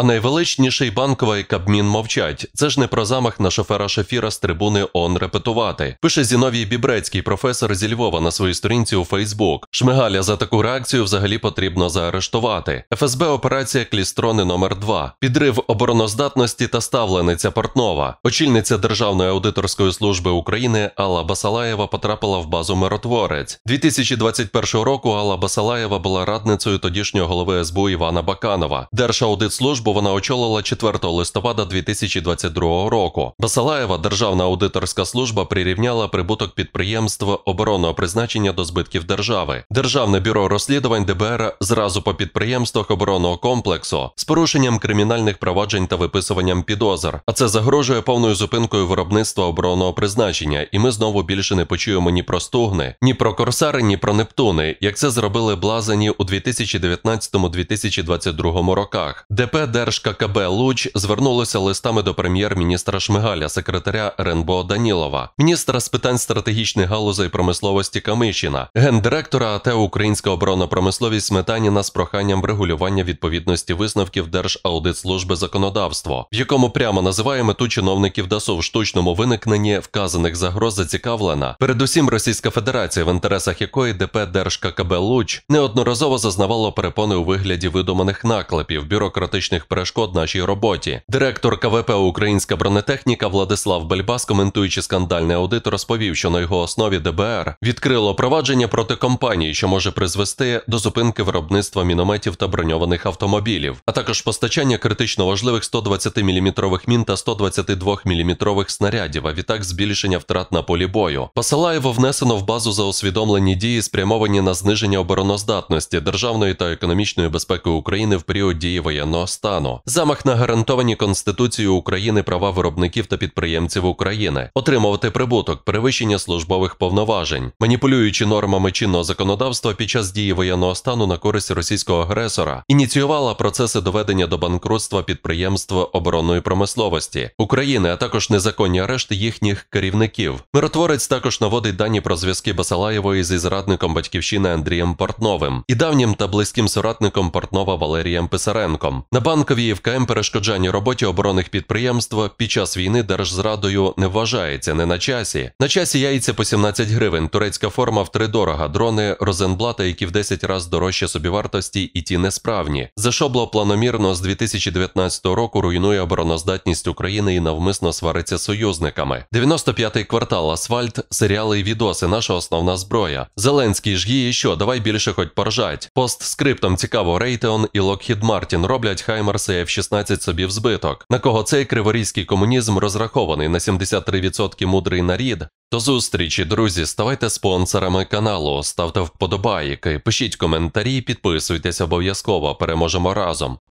А найвеличніший банковий Кабмін мовчать. Це ж не про замах на шофера шефіра з трибуни ООН репетувати. Пише Зіновій Бібрецький, професор зі Львова на своїй сторінці у Фейсбук. Шмигаля за таку реакцію взагалі потрібно заарештувати. ФСБ операція Клістрони номер 2 підрив обороноздатності та ставлениця Портнова. Очільниця Державної аудиторської служби України Алла Басалаєва потрапила в базу миротворець. 2021 року Алла Басалаєва була радницею тодішнього голови СБУ Івана Баканова. Держаудитслужба службу вона очолила 4 листопада 2022 року. Басалаєва Державна аудиторська служба прирівняла прибуток підприємства оборонного призначення до збитків держави. Державне бюро розслідувань ДБР зразу по підприємствах оборонного комплексу з порушенням кримінальних проваджень та виписуванням підозр. А це загрожує повною зупинкою виробництва оборонного призначення, і ми знову більше не почуємо ні про стугни, ні про корсари, ні про Нептуни, як це зробили блазані у 2019-2022 роках. ДП Держккб Луч звернулося листами до прем'єр-міністра Шмигаля, секретаря РНБО Данілова, міністра з питань стратегічних галузей промисловості Камишіна, гендиректора АТ Українська оборонна промисловість Сметаніна з проханням врегулювання відповідності висновків Держаудитслужби законодавства, в якому прямо називає мету чиновників ДАСУ в штучному виникненні вказаних загроз зацікавлена, передусім Російська Федерація, в інтересах якої ДП Держккб Луч неодноразово зазнавало перепони у вигляді видуманих наклепів, бюрократичних технічних перешкод нашій роботі. Директор КВП Українська бронетехніка Владислав Бельбас, коментуючи скандальний аудит, розповів, що на його основі ДБР відкрило провадження проти компанії, що може призвести до зупинки виробництва мінометів та броньованих автомобілів, а також постачання критично важливих 120-мм мін та 122-мм снарядів. А відтак збільшення втрат на полі бою. Пасалаєво внесено в базу за усвідомлені дії, спрямовані на зниження обороноздатності державної та економічної безпеки України в період дії воєнного стану стану, замах на гарантовані Конституцією України права виробників та підприємців України, отримувати прибуток, перевищення службових повноважень, маніпулюючи нормами чинного законодавства під час дії воєнного стану на користь російського агресора, ініціювала процеси доведення до банкрутства підприємства оборонної промисловості України, а також незаконні арешти їхніх керівників. Миротворець також наводить дані про зв'язки Басалаєвої зі зрадником батьківщини Андрієм Портновим і давнім та близьким соратником Портнова Валерієм Писаренком. На бан Танкові ВКМ перешкоджання роботі оборонних підприємств під час війни держзрадою не вважається не на часі. На часі яйця по 17 гривень, турецька форма втридорога, дрони, розенблата, які в 10 раз дорожче собівартості, і ті несправні. Зашобло планомірно з 2019 року руйнує обороноздатність України і навмисно свариться союзниками. 95-й квартал, асфальт, серіали і відоси. Наша основна зброя. Зеленський ж її що, давай більше хоч поржать. Постскриптом цікаво, Рейтеон і Локхід Мартін роблять хайм Марсея в 16 собі в збиток, на кого цей криворізький комунізм розрахований на 73% мудрий нарід. До зустрічі, друзі, ставайте спонсорами каналу, ставте вподобайки, пишіть коментарі, підписуйтесь обов'язково. Переможемо разом.